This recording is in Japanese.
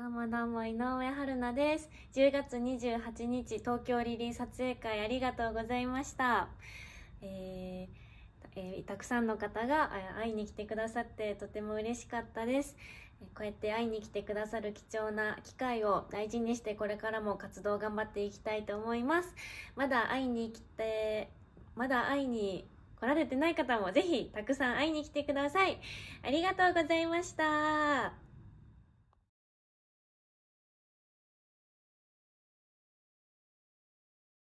どうもどうも、井上春菜です。10月28日、東京リリー撮影会ありがとうございました。えー、えー、たくさんの方が会いに来てくださってとても嬉しかったです。こうやって会いに来てくださる貴重な機会を大事にしてこれからも活動頑張っていきたいと思います。まだ会いに来て、まだ会いに来られてない方もぜひたくさん会いに来てください。ありがとうございました。